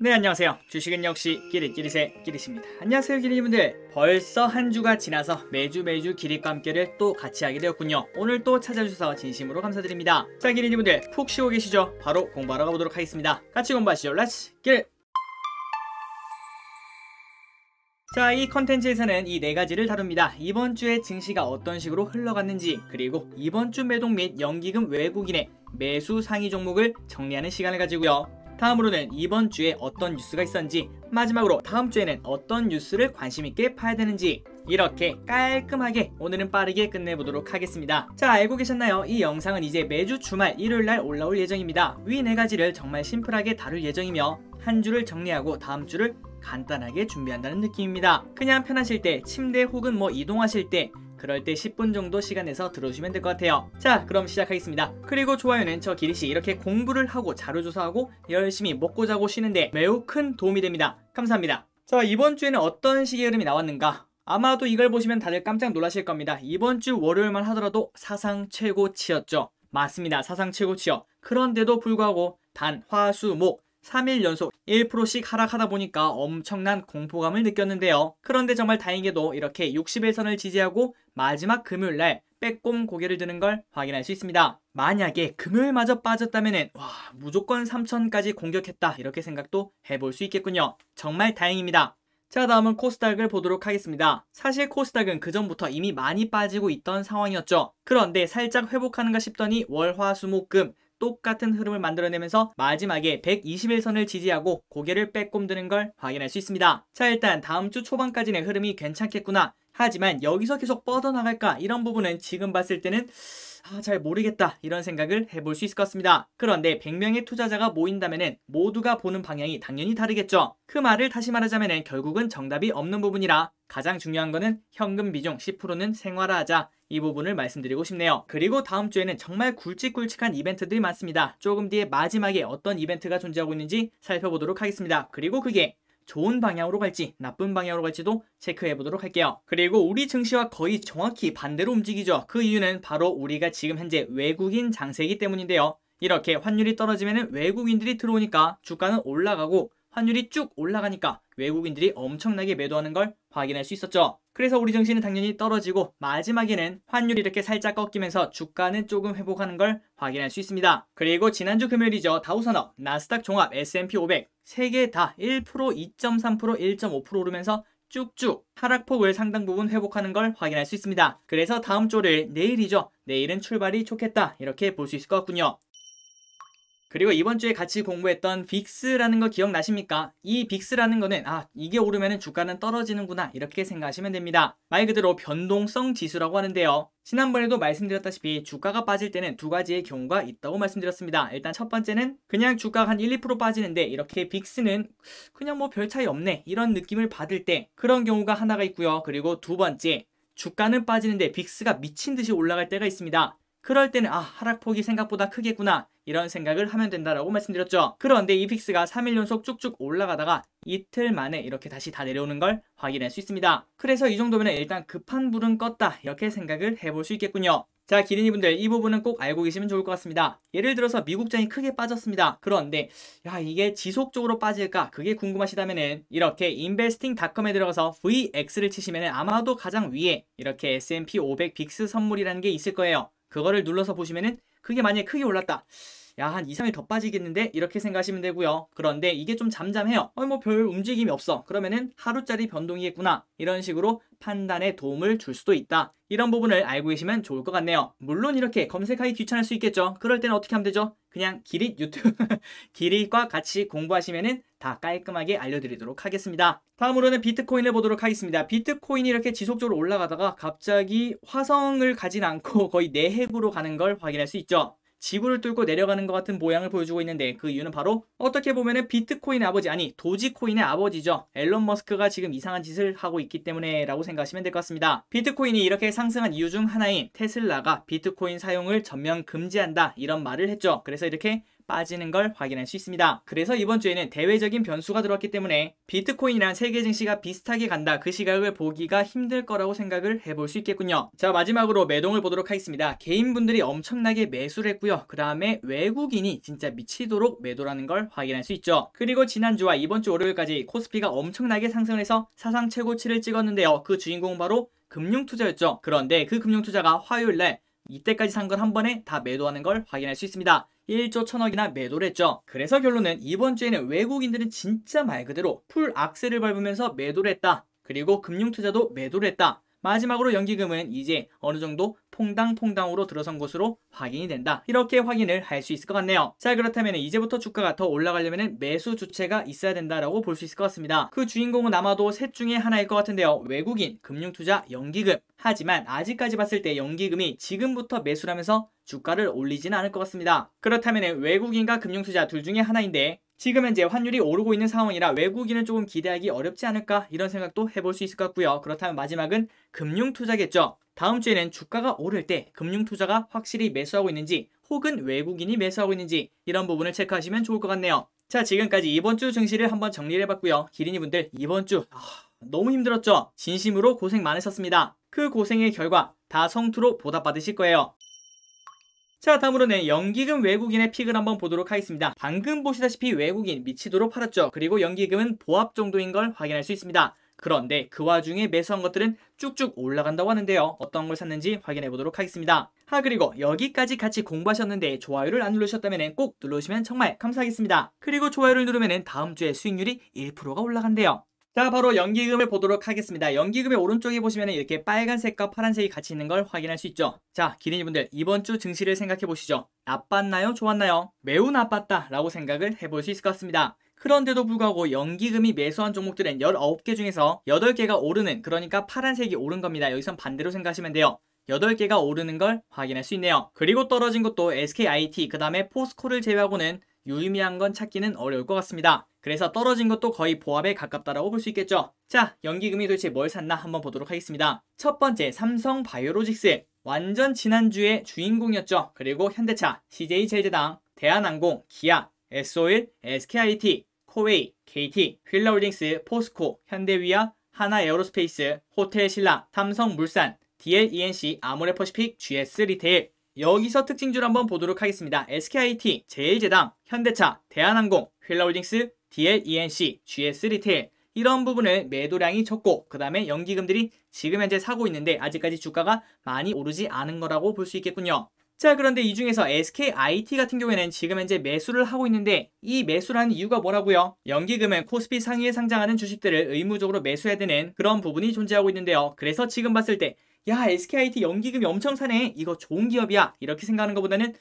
네 안녕하세요 주식은 역시 끼리끼리새 끼리십니다 안녕하세요 기리님들 벌써 한 주가 지나서 매주 매주 기릿과 함께를 또 같이 하게 되었군요 오늘 또 찾아주셔서 진심으로 감사드립니다 자기리님들푹 쉬고 계시죠 바로 공부하러 가보도록 하겠습니다 같이 공부하시죠 렛츠 끼릿 자, 이 컨텐츠에서는 이 네 가지를 다룹니다. 이번 주에 증시가 어떤 식으로 흘러갔는지, 그리고 이번 주 매동 및 연기금 외국인의 매수 상위 종목을 정리하는 시간을 가지고요. 다음으로는 이번 주에 어떤 뉴스가 있었는지 마지막으로 다음 주에는 어떤 뉴스를 관심 있게 파야 되는지 이렇게 깔끔하게 오늘은 빠르게 끝내보도록 하겠습니다. 자 알고 계셨나요? 이 영상은 이제 매주 주말 일요일날 올라올 예정입니다. 위 네 가지를 정말 심플하게 다룰 예정이며 한 주를 정리하고 다음 주를 간단하게 준비한다는 느낌입니다. 그냥 편하실 때 침대 혹은 뭐 이동하실 때 그럴 때 10분 정도 시간에서 들어주시면 될 것 같아요 자 그럼 시작하겠습니다 그리고 좋아요는 저 기리씨 이렇게 공부를 하고 자료조사하고 열심히 먹고 자고 쉬는데 매우 큰 도움이 됩니다 감사합니다 자 이번 주에는 어떤 시계 흐름이 나왔는가 아마도 이걸 보시면 다들 깜짝 놀라실 겁니다 이번 주 월요일만 하더라도 사상 최고치였죠 맞습니다 사상 최고치요 그런데도 불구하고 단, 화, 수, 목 3일 연속 1%씩 하락하다 보니까 엄청난 공포감을 느꼈는데요. 그런데 정말 다행히도 이렇게 60일선을 지지하고 마지막 금요일날 빼꼼 고개를 드는 걸 확인할 수 있습니다. 만약에 금요일마저 빠졌다면 와 무조건 3천까지 공격했다 이렇게 생각도 해볼 수 있겠군요. 정말 다행입니다. 자 다음은 코스닥을 보도록 하겠습니다. 사실 코스닥은 그전부터 이미 많이 빠지고 있던 상황이었죠. 그런데 살짝 회복하는가 싶더니 월화수목금 똑같은 흐름을 만들어내면서 마지막에 121선을 지지하고 고개를 빼꼼드는 걸 확인할 수 있습니다. 자 일단 다음 주 초반까지는 흐름이 괜찮겠구나 하지만 여기서 계속 뻗어나갈까 이런 부분은 지금 봤을 때는 아, 잘 모르겠다 이런 생각을 해볼 수 있을 것 같습니다. 그런데 100명의 투자자가 모인다면 모두가 보는 방향이 당연히 다르겠죠. 그 말을 다시 말하자면 결국은 정답이 없는 부분이라 가장 중요한 것은 현금 비중 10%는 생활화하자 이 부분을 말씀드리고 싶네요. 그리고 다음 주에는 정말 굵직굵직한 이벤트들이 많습니다. 조금 뒤에 마지막에 어떤 이벤트가 존재하고 있는지 살펴보도록 하겠습니다. 그리고 그게 좋은 방향으로 갈지 나쁜 방향으로 갈지도 체크해 보도록 할게요. 그리고 우리 증시와 거의 정확히 반대로 움직이죠. 그 이유는 바로 우리가 지금 현재 외국인 장세기 때문인데요. 이렇게 환율이 떨어지면 외국인들이 들어오니까 주가는 올라가고 환율이 쭉 올라가니까 외국인들이 엄청나게 매도하는 걸 확인할 수 있었죠. 그래서 우리 정신은 당연히 떨어지고 마지막에는 환율이 이렇게 살짝 꺾이면서 주가는 조금 회복하는 걸 확인할 수 있습니다. 그리고 지난주 금요일이죠. 다우산업, 나스닥 종합, S&P 500 세 개 다 1%, 2.3%, 1.5% 오르면서 쭉쭉 하락폭을 상당 부분 회복하는 걸 확인할 수 있습니다. 그래서 다음 주를 내일이죠. 내일은 출발이 좋겠다 이렇게 볼 수 있을 것 같군요. 그리고 이번 주에 같이 공부했던 빅스라는 거 기억나십니까? 이 빅스라는 거는 아 이게 오르면 주가는 떨어지는구나 이렇게 생각하시면 됩니다. 말 그대로 변동성 지수라고 하는데요. 지난번에도 말씀드렸다시피 주가가 빠질 때는 두 가지의 경우가 있다고 말씀드렸습니다. 일단 첫 번째는 그냥 주가가 한 1, 2% 빠지는데 이렇게 빅스는 그냥 뭐 별 차이 없네 이런 느낌을 받을 때 그런 경우가 하나가 있고요. 그리고 두 번째 주가는 빠지는데 빅스가 미친 듯이 올라갈 때가 있습니다. 그럴 때는 아 하락폭이 생각보다 크겠구나 이런 생각을 하면 된다라고 말씀드렸죠. 그런데 이 픽스가 3일 연속 쭉쭉 올라가다가 이틀 만에 이렇게 다시 다 내려오는 걸 확인할 수 있습니다. 그래서 이 정도면 일단 급한 불은 껐다 이렇게 생각을 해볼 수 있겠군요. 자 기린이분들 이 부분은 꼭 알고 계시면 좋을 것 같습니다 예를 들어서 미국장이 크게 빠졌습니다 그런데 야 이게 지속적으로 빠질까 그게 궁금하시다면 이렇게 investing.com에 들어가서 VX를 치시면 아마도 가장 위에 이렇게 S&P 500 빅스 선물이라는 게 있을 거예요 그거를 눌러서 보시면은 그게 만약에 크게 올랐다. 야한 2, 3일 더 빠지겠는데 이렇게 생각하시면 되고요. 그런데 이게 좀 잠잠해요. 어, 뭐별 움직임이 없어. 그러면은 하루짜리 변동이겠구나. 이런 식으로 판단에 도움을 줄 수도 있다. 이런 부분을 알고 계시면 좋을 것 같네요. 물론 이렇게 검색하기 귀찮을 수 있겠죠. 그럴 때는 어떻게 하면 되죠? 그냥 기릿 유튜브 기릿과 같이 공부하시면은 다 깔끔하게 알려드리도록 하겠습니다. 다음으로는 비트코인을 보도록 하겠습니다. 비트코인이 이렇게 지속적으로 올라가다가 갑자기 화성을 가진 않고 거의 내핵으로 가는 걸 확인할 수 있죠. 지구를 뚫고 내려가는 것 같은 모양을 보여주고 있는데 그 이유는 바로 어떻게 보면 비트코인의 아버지 아니 도지코인의 아버지죠. 앨런 머스크가 지금 이상한 짓을 하고 있기 때문에 라고 생각하시면 될 것 같습니다. 비트코인이 이렇게 상승한 이유 중 하나인 테슬라가 비트코인 사용을 전면 금지한다 이런 말을 했죠. 그래서 이렇게 빠지는 걸 확인할 수 있습니다. 그래서 이번 주에는 대외적인 변수가 들어왔기 때문에 비트코인이랑 세계 증시가 비슷하게 간다 그 시각을 보기가 힘들 거라고 생각을 해볼 수 있겠군요. 자 마지막으로 매동을 보도록 하겠습니다. 개인분들이 엄청나게 매수를 했고요. 그 다음에 외국인이 진짜 미치도록 매도라는 걸 확인할 수 있죠. 그리고 지난주와 이번주 월요일까지 코스피가 엄청나게 상승을 해서 사상 최고치를 찍었는데요. 그 주인공은 바로 금융투자였죠. 그런데 그 금융투자가 화요일날 이때까지 산걸한 번에 다 매도하는 걸 확인할 수 있습니다. 1조 1000억이나 매도를 했죠. 그래서 결론은 이번 주에는 외국인들은 진짜 말 그대로 풀 악셀을 밟으면서 매도를 했다. 그리고 금융투자도 매도를 했다. 마지막으로 연기금은 이제 어느 정도 퐁당퐁당으로 들어선 것으로 확인이 된다. 이렇게 확인을 할 수 있을 것 같네요. 자 그렇다면 이제부터 주가가 더 올라가려면 매수 주체가 있어야 된다라고 볼 수 있을 것 같습니다. 그 주인공은 아마도 셋 중에 하나일 것 같은데요. 외국인, 금융투자, 연기금. 하지만 아직까지 봤을 때 연기금이 지금부터 매수하면서 주가를 올리지는 않을 것 같습니다. 그렇다면 외국인과 금융투자 둘 중에 하나인데 지금 현재 환율이 오르고 있는 상황이라 외국인은 조금 기대하기 어렵지 않을까 이런 생각도 해볼 수 있을 것 같고요. 그렇다면 마지막은 금융투자겠죠. 다음 주에는 주가가 오를 때 금융 투자가 확실히 매수하고 있는지 혹은 외국인이 매수하고 있는지 이런 부분을 체크하시면 좋을 것 같네요. 자 지금까지 이번 주 증시를 한번 정리해봤고요. 를 기린이분들 이번 주 아, 너무 힘들었죠? 진심으로 고생 많으셨습니다. 그 고생의 결과 다 성투로 보답받으실 거예요. 자 다음으로는 네, 연기금 외국인의 픽을 한번 보도록 하겠습니다. 방금 보시다시피 외국인 미치도록 팔았죠. 그리고 연기금은 보합 정도인 걸 확인할 수 있습니다. 그런데 그 와중에 매수한 것들은 쭉쭉 올라간다고 하는데요. 어떤 걸 샀는지 확인해 보도록 하겠습니다. 아 그리고 여기까지 같이 공부하셨는데 좋아요를 안 누르셨다면 꼭 누르시면 정말 감사하겠습니다. 그리고 좋아요를 누르면 다음 주에 수익률이 1%가 올라간대요. 자 바로 연기금을 보도록 하겠습니다. 연기금의 오른쪽에 보시면 이렇게 빨간색과 파란색이 같이 있는 걸 확인할 수 있죠. 자 기린이분들 이번 주 증시를 생각해 보시죠. 나빴나요? 좋았나요? 매우 나빴다 라고 생각을 해 볼 수 있을 것 같습니다. 그런데도 불구하고 연기금이 매수한 종목들은 19개 중에서 8개가 오르는 그러니까 파란색이 오른 겁니다. 여기선 반대로 생각하시면 돼요. 8개가 오르는 걸 확인할 수 있네요. 그리고 떨어진 것도 SKIT 그 다음에 포스코를 제외하고는 유의미한 건 찾기는 어려울 것 같습니다. 그래서 떨어진 것도 거의 보합에 가깝다라고 볼 수 있겠죠. 자, 연기금이 도대체 뭘 샀나 한번 보도록 하겠습니다. 첫 번째, 삼성 바이오로직스. 완전 지난주에 주인공이었죠. 그리고 현대차, CJ제일제당, 대한항공, 기아, S o i l SKIT, 코웨이, KT, 휠러홀딩스, 포스코, 현대위아, 하나에어로스페이스, 호텔신라, 삼성물산, DLENC, 아모레퍼시픽, GS리테일 여기서 특징줄 한번 보도록 하겠습니다. SKIT, 제일제당, 현대차, 대한항공, 휠라홀딩스, DLENC, GS리테일 이런 부분을 매도량이 적고 그 다음에 연기금들이 지금 현재 사고 있는데 아직까지 주가가 많이 오르지 않은 거라고 볼 수 있겠군요. 자 그런데 이 중에서 SKIT 같은 경우에는 지금 현재 매수를 하고 있는데 이매수라는 이유가 뭐라고요? 연기금은 코스피 상위에 상장하는 주식들을 의무적으로 매수해야 되는 그런 부분이 존재하고 있는데요. 그래서 지금 봤을 때 야 SKIT 연기금이 엄청 사네 이거 좋은 기업이야 이렇게 생각하는 것보다는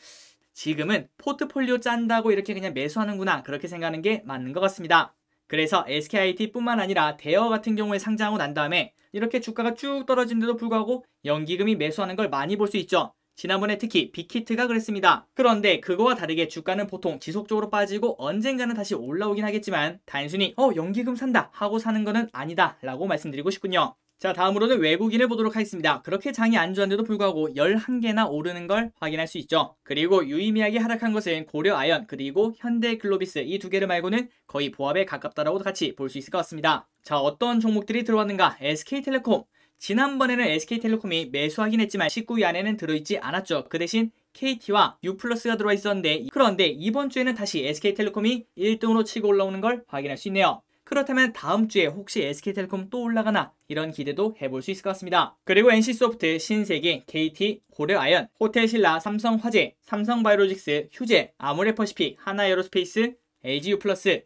지금은 포트폴리오 짠다고 이렇게 그냥 매수하는구나 그렇게 생각하는 게 맞는 것 같습니다. 그래서 SKIT뿐만 아니라 대여 같은 경우에 상장하고 난 다음에 이렇게 주가가 쭉 떨어진데도 불구하고 연기금이 매수하는 걸 많이 볼 수 있죠. 지난번에 특히 빅히트가 그랬습니다. 그런데 그거와 다르게 주가는 보통 지속적으로 빠지고 언젠가는 다시 올라오긴 하겠지만 단순히 어 연기금 산다 하고 사는 것은 아니다 라고 말씀드리고 싶군요. 자 다음으로는 외국인을 보도록 하겠습니다. 그렇게 장이 안주한데도 불구하고 11개나 오르는 걸 확인할 수 있죠. 그리고 유의미하게 하락한 것은 고려아연 그리고 현대글로비스 이 두 개를 말고는 거의 보합에 가깝다라고 같이 볼 수 있을 것 같습니다. 자 어떤 종목들이 들어왔는가 SK텔레콤 지난번에는 SK텔레콤이 매수하긴 했지만 19위 안에는 들어있지 않았죠. 그 대신 KT와 U+가 플러스 들어와 있었는데 그런데 이번 주에는 다시 SK텔레콤이 1등으로 치고 올라오는 걸 확인할 수 있네요. 그렇다면 다음 주에 혹시 SK텔레콤 또 올라가나 이런 기대도 해볼 수 있을 것 같습니다. 그리고 NC소프트, 신세계, KT, 고려아연, 호텔신라, 삼성화재, 삼성바이오로직스, 휴재, 아모레퍼시픽, 하나에어로스페이스, LGU+,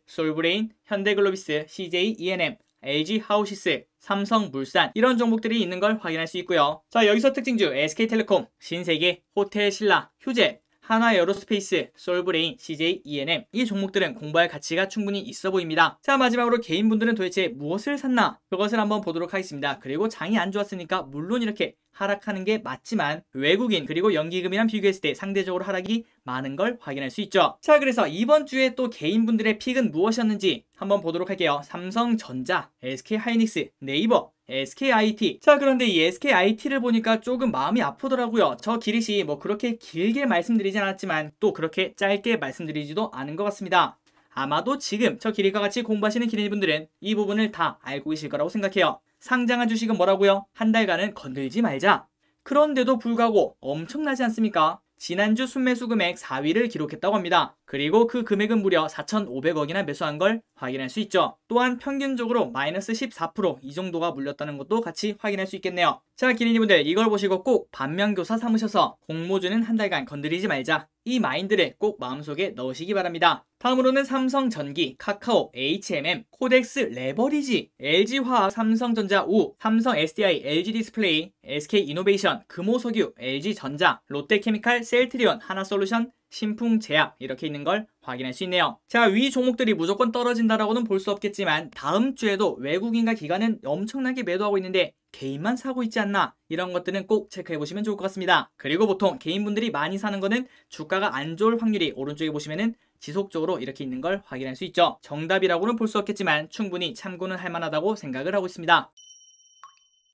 솔브레인, 현대글로비스, CJENM, LG하우시스, 삼성물산 이런 종목들이 있는 걸 확인할 수 있고요. 자 여기서 특징주 SK텔레콤, 신세계, 호텔신라, 휴재, 하나에어로스페이스, 솔브레인, CJENM 이 종목들은 공부할 가치가 충분히 있어 보입니다. 자 마지막으로 개인분들은 도대체 무엇을 샀나? 그것을 한번 보도록 하겠습니다. 그리고 장이 안 좋았으니까 물론 이렇게 하락하는 게 맞지만 외국인 그리고 연기금이랑 비교했을 때 상대적으로 하락이 많은 걸 확인할 수 있죠. 자 그래서 이번 주에 또 개인분들의 픽은 무엇이었는지 한번 보도록 할게요. 삼성전자, SK하이닉스, 네이버, SKIT 자 그런데 이 SKIT를 보니까 조금 마음이 아프더라고요 저 기릿이 뭐 그렇게 길게 말씀드리진 않았지만 또 그렇게 짧게 말씀드리지도 않은 것 같습니다 아마도 지금 저 기릿과 같이 공부하시는 기린이분들은 이 부분을 다 알고 계실 거라고 생각해요 상장한 주식은 뭐라고요? 한 달간은 건들지 말자. 그런데도 불구하고 엄청나지 않습니까? 지난주 순매수 금액 4위를 기록했다고 합니다. 그리고 그 금액은 무려 4,500억이나 매수한 걸 확인할 수 있죠. 또한 평균적으로 마이너스 14%이 정도가 물렸다는 것도 같이 확인할 수 있겠네요. 자, 기린이분들 이걸 보시고 꼭 반면교사 삼으셔서 공모주는 한 달간 건드리지 말자. 이 마인드를 꼭 마음속에 넣으시기 바랍니다. 다음으로는 삼성전기, 카카오, H&M, m 코덱스 레버리지, LG화학, 삼성전자 우, 삼성 SDI, LG디스플레이, SK이노베이션, 금호석유, LG전자, 롯데케미칼, 셀트리온, 하나솔루션, 신풍 제약 이렇게 있는 걸 확인할 수 있네요. 자, 위 종목들이 무조건 떨어진다라고는 볼 수 없겠지만 다음 주에도 외국인과 기관은 엄청나게 매도하고 있는데 개인만 사고 있지 않나 이런 것들은 꼭 체크해 보시면 좋을 것 같습니다. 그리고 보통 개인분들이 많이 사는 거는 주가가 안 좋을 확률이 오른쪽에 보시면은 지속적으로 이렇게 있는 걸 확인할 수 있죠. 정답이라고는 볼 수 없겠지만 충분히 참고는 할 만하다고 생각을 하고 있습니다.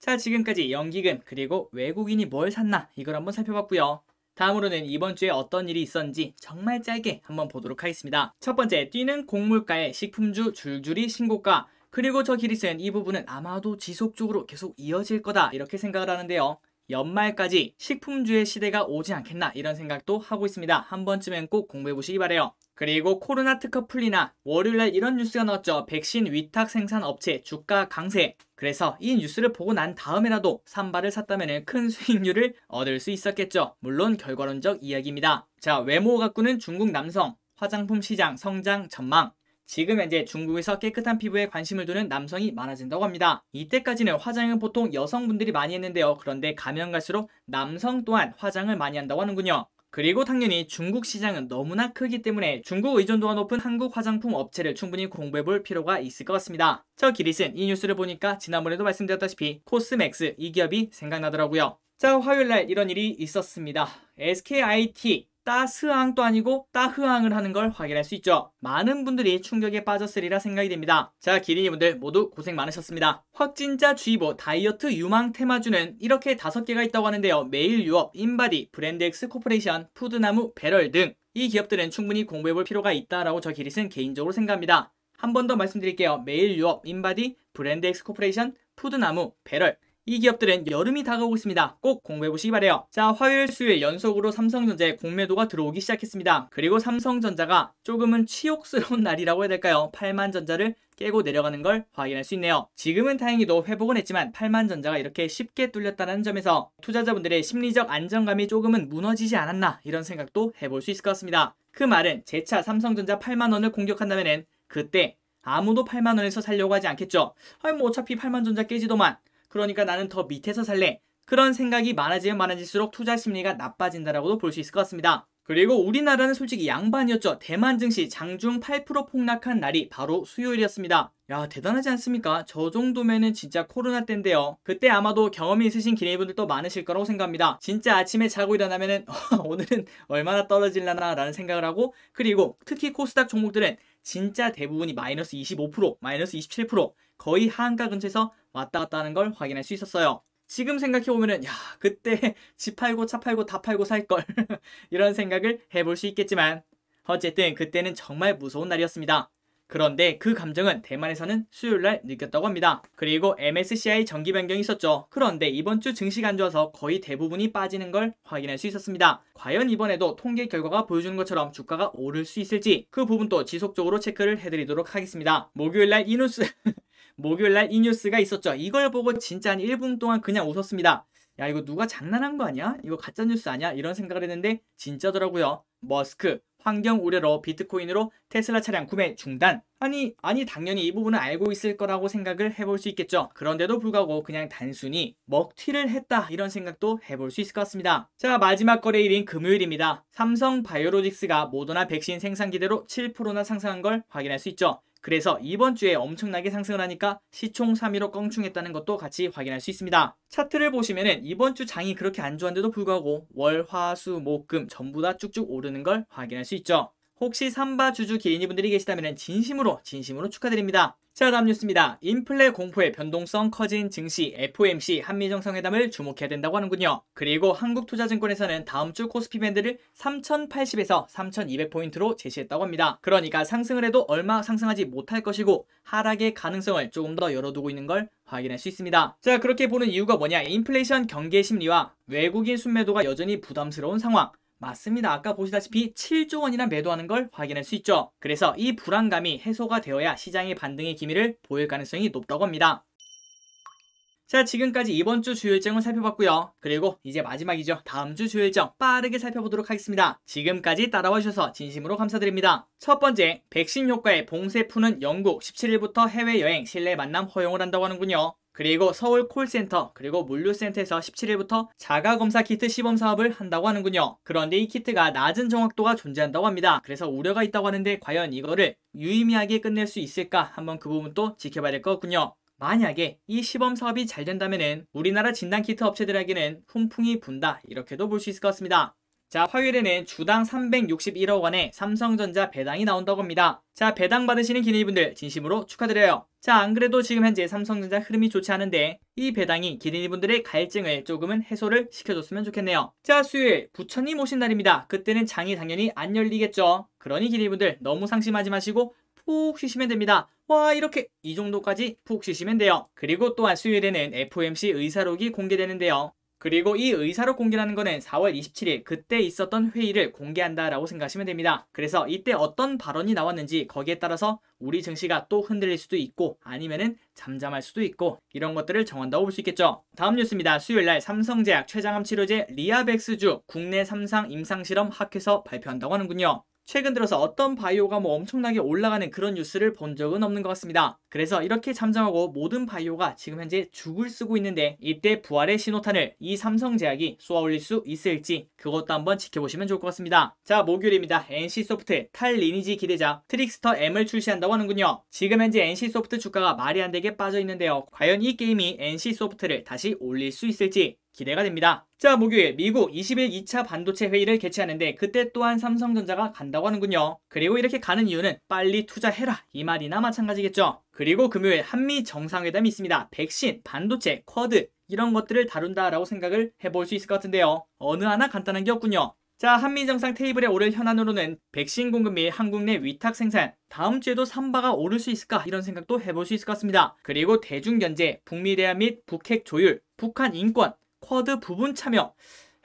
자, 지금까지 연기금 그리고 외국인이 뭘 샀나 이걸 한번 살펴봤고요. 다음으로는 이번 주에 어떤 일이 있었는지 정말 짧게 한번 보도록 하겠습니다. 첫 번째, 뛰는 곡물가의 식품주 줄줄이 신고가 그리고 저길이스이 부분은 아마도 지속적으로 계속 이어질 거다 이렇게 생각을 하는데요. 연말까지 식품주의 시대가 오지 않겠나 이런 생각도 하고 있습니다. 한 번쯤엔 꼭 공부해 보시기 바래요. 그리고 코로나 특허 풀리나 월요일날 이런 뉴스가 나왔죠. 백신 위탁 생산 업체 주가 강세. 그래서 이 뉴스를 보고 난 다음에라도 산발을 샀다면 큰 수익률을 얻을 수 있었겠죠. 물론 결과론적 이야기입니다. 자, 외모 가꾸는 중국 남성 화장품 시장 성장 전망. 지금 현재 중국에서 깨끗한 피부에 관심을 두는 남성이 많아진다고 합니다. 이때까지는 화장은 보통 여성분들이 많이 했는데요. 그런데 가면 갈수록 남성 또한 화장을 많이 한다고 하는군요. 그리고 당연히 중국 시장은 너무나 크기 때문에 중국 의존도가 높은 한국 화장품 업체를 충분히 공부해 볼 필요가 있을 것 같습니다. 저 기리슨 이 뉴스를 보니까 지난번에도 말씀드렸다시피 코스맥스 이 기업이 생각나더라고요. 자 화요일날 이런 일이 있었습니다. SKIT 따스항도 아니고 따흐항을 하는 걸 확인할 수 있죠. 많은 분들이 충격에 빠졌으리라 생각이 됩니다. 자, 기린이분들 모두 고생 많으셨습니다. 확진자 주의보 다이어트 유망 테마주는 이렇게 다섯 개가 있다고 하는데요. 매일 유업, 인바디, 브랜드엑스 코퍼레이션, 푸드나무, 배럴 등 이 기업들은 충분히 공부해볼 필요가 있다라고 저기린은 개인적으로 생각합니다. 한 번 더 말씀드릴게요. 매일 유업, 인바디, 브랜드엑스 코퍼레이션, 푸드나무, 배럴 이 기업들은 여름이 다가오고 있습니다. 꼭 공부해보시기 바래요. 자, 화요일, 수요일 연속으로 삼성전자의 공매도가 들어오기 시작했습니다. 그리고 삼성전자가 조금은 치욕스러운 날이라고 해야 될까요? 8만전자를 깨고 내려가는 걸 확인할 수 있네요. 지금은 다행히도 회복은 했지만 8만 전자가 이렇게 쉽게 뚫렸다는 점에서 투자자분들의 심리적 안정감이 조금은 무너지지 않았나 이런 생각도 해볼 수 있을 것 같습니다. 그 말은 제차 삼성전자 8만 원을 공격한다면은 그때 아무도 8만 원에서 살려고 하지 않겠죠. 아니 뭐 어차피 8만 전자 깨지도만 그러니까 나는 더 밑에서 살래. 그런 생각이 많아지면 많아질수록 투자 심리가 나빠진다라고도 볼 수 있을 것 같습니다. 그리고 우리나라는 솔직히 양반이었죠. 대만 증시 장중 8% 폭락한 날이 바로 수요일이었습니다. 야 대단하지 않습니까? 저 정도면은 진짜 코로나 때인데요. 그때 아마도 경험이 있으신 기내분들도 많으실 거라고 생각합니다. 진짜 아침에 자고 일어나면은 어, 오늘은 얼마나 떨어질라나 라는 생각을 하고 그리고 특히 코스닥 종목들은 진짜 대부분이 마이너스 25%, 마이너스 27%, 거의 한가 근처에서 왔다 갔다 하는 걸 확인할 수 있었어요. 지금 생각해보면야 그때 집 팔고 차 팔고 다 팔고 살걸 이런 생각을 해볼 수 있겠지만 어쨌든 그때는 정말 무서운 날이었습니다. 그런데 그 감정은 대만에서는 수요일날 느꼈다고 합니다. 그리고 MSCI 정기 변경이 있었죠. 그런데 이번 주 증시가 안 좋아서 거의 대부분이 빠지는 걸 확인할 수 있었습니다. 과연 이번에도 통계 결과가 보여주는 것처럼 주가가 오를 수 있을지 그 부분도 지속적으로 체크를 해드리도록 하겠습니다. 목요일날 이누스 목요일날 이 뉴스가 있었죠. 이걸 보고 진짜 한 1분 동안 그냥 웃었습니다. 야 이거 누가 장난한 거 아니야? 이거 가짜뉴스 아니야? 이런 생각을 했는데 진짜더라고요. 머스크 환경 우려로 비트코인으로 테슬라 차량 구매 중단. 아니, 아니 당연히 이 부분은 알고 있을 거라고 생각을 해볼 수 있겠죠. 그런데도 불구하고 그냥 단순히 먹튀를 했다 이런 생각도 해볼 수 있을 것 같습니다. 자, 마지막 거래일인 금요일입니다. 삼성 바이오로직스가 모더나 백신 생산 기대로 7%나 상승한 걸 확인할 수 있죠. 그래서 이번 주에 엄청나게 상승을 하니까 시총 3위로 껑충했다는 것도 같이 확인할 수 있습니다. 차트를 보시면은 이번 주 장이 그렇게 안좋은데도 불구하고 월, 화, 수, 목, 금 전부 다 쭉쭉 오르는 걸 확인할 수 있죠. 혹시 삼바 주주 개인이분들이 계시다면 진심으로 진심으로 축하드립니다. 자 다음 뉴스입니다. 인플레 공포의 변동성 커진 증시 FOMC 한미정상 회담을 주목해야 된다고 하는군요. 그리고 한국투자증권에서는 다음 주 코스피 밴드를 3080에서 3200포인트로 제시했다고 합니다. 그러니까 상승을 해도 얼마 상승하지 못할 것이고 하락의 가능성을 조금 더 열어두고 있는 걸 확인할 수 있습니다. 자 그렇게 보는 이유가 뭐냐 인플레이션 경계 심리와 외국인 순매도가 여전히 부담스러운 상황 맞습니다. 아까 보시다시피 7조 원이나 매도하는 걸 확인할 수 있죠. 그래서 이 불안감이 해소가 되어야 시장의 반등의 기미를 보일 가능성이 높다고 합니다. 자 지금까지 이번 주 주요 일정을 살펴봤고요. 그리고 이제 마지막이죠. 다음 주 주요 일정 빠르게 살펴보도록 하겠습니다. 지금까지 따라와 주셔서 진심으로 감사드립니다. 첫 번째, 백신 효과에 봉쇄 푸는 영국 17일부터 해외여행 실내 만남 허용을 한다고 하는군요. 그리고 서울 콜센터 그리고 물류센터에서 17일부터 자가검사 키트 시범 사업을 한다고 하는군요. 그런데 이 키트가 낮은 정확도가 존재한다고 합니다. 그래서 우려가 있다고 하는데 과연 이거를 유의미하게 끝낼 수 있을까 한번 그 부분도 지켜봐야 될 것 같군요. 만약에 이 시범 사업이 잘 된다면 우리나라 진단키트 업체들에게는 훈풍이 분다 이렇게도 볼 수 있을 것 같습니다. 자, 화요일에는 주당 361억 원의 삼성전자 배당이 나온다고 합니다. 자, 배당 받으시는 기린이분들 진심으로 축하드려요. 자, 안 그래도 지금 현재 삼성전자 흐름이 좋지 않은데 이 배당이 기린이분들의 갈증을 조금은 해소를 시켜줬으면 좋겠네요. 자, 수요일 부처님 오신 날입니다. 그때는 장이 당연히 안 열리겠죠. 그러니 기린이분들 너무 상심하지 마시고 푹 쉬시면 됩니다. 와 이렇게 이 정도까지 푹 쉬시면 돼요. 그리고 또한 수요일에는 FOMC 의사록이 공개되는데요. 그리고 이 의사록 공개라는 거는 4월 27일 그때 있었던 회의를 공개한다라고 생각하시면 됩니다. 그래서 이때 어떤 발언이 나왔는지 거기에 따라서 우리 증시가 또 흔들릴 수도 있고 아니면은 잠잠할 수도 있고 이런 것들을 정한다고 볼 수 있겠죠. 다음 뉴스입니다. 수요일 날 삼성제약 최장암 치료제 리아벡스주 국내 3상 임상실험 학회에서 발표한다고 하는군요. 최근 들어서 어떤 바이오가 뭐 엄청나게 올라가는 그런 뉴스를 본 적은 없는 것 같습니다. 그래서 이렇게 잠잠하고 모든 바이오가 지금 현재 죽을 쓰고 있는데 이때 부활의 신호탄을 이 삼성제약이 쏘아올릴 수 있을지 그것도 한번 지켜보시면 좋을 것 같습니다. 자 목요일입니다. NC소프트 탈 리니지 기대자 트릭스터 M을 출시한다고 하는군요. 지금 현재 NC소프트 주가가 말이 안 되게 빠져 있는데요. 과연 이 게임이 NC소프트를 다시 올릴 수 있을지 기대가 됩니다. 자, 목요일 미국 20일 2차 반도체 회의를 개최하는데 그때 또한 삼성전자가 간다고 하는군요. 그리고 이렇게 가는 이유는 빨리 투자해라 이 말이나 마찬가지겠죠. 그리고 금요일 한미 정상회담이 있습니다. 백신, 반도체, 쿼드 이런 것들을 다룬다라고 생각을 해볼 수 있을 것 같은데요. 어느 하나 간단한 게 없군요. 자, 한미 정상 테이블에 오를 현안으로는 백신 공급 및 한국 내 위탁 생산, 다음 주에도 삼바가 오를 수 있을까 이런 생각도 해볼 수 있을 것 같습니다. 그리고 대중 견제, 북미 대화 및 북핵 조율, 북한 인권, 쿼드 부분 참여.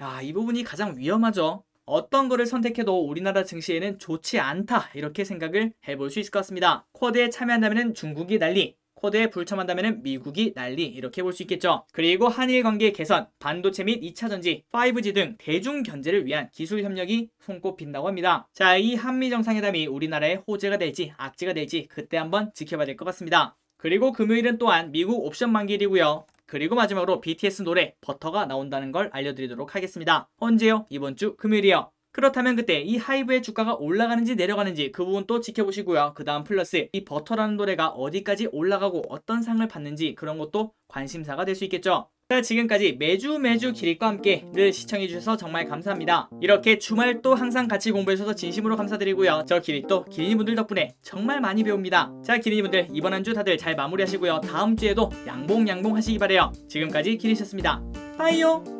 야, 이 부분이 가장 위험하죠. 어떤 거를 선택해도 우리나라 증시에는 좋지 않다 이렇게 생각을 해볼 수 있을 것 같습니다. 쿼드에 참여한다면 중국이 난리, 코드에 불참한다면 미국이 난리 이렇게 볼 수 있겠죠. 그리고 한일 관계 개선, 반도체 및 2차 전지, 5G 등 대중 견제를 위한 기술 협력이 손꼽힌다고 합니다. 자, 이 한미 정상회담이 우리나라의 호재가 될지 악재가 될지 그때 한번 지켜봐야 될 것 같습니다. 그리고 금요일은 또한 미국 옵션 만기일이고요. 그리고 마지막으로 BTS 노래 버터가 나온다는 걸 알려드리도록 하겠습니다. 언제요? 이번 주 금요일이요. 그렇다면 그때 이 하이브의 주가가 올라가는지 내려가는지 그 부분 또 지켜보시고요. 그 다음 플러스 이 버터라는 노래가 어디까지 올라가고 어떤 상을 받는지 그런 것도 관심사가 될 수 있겠죠. 자 지금까지 매주 매주 기릭과 음. 함께 늘 시청해주셔서 정말 감사합니다 이렇게 주말 또 항상 같이 공부해주셔서 진심으로 감사드리고요 저기릭또 기린이분들 덕분에 정말 많이 배웁니다 자 기린이분들 이번 한 주 다들 잘 마무리하시고요 다음 주에도 양봉양봉 하시기 바래요 지금까지 기리셨습니다 바이요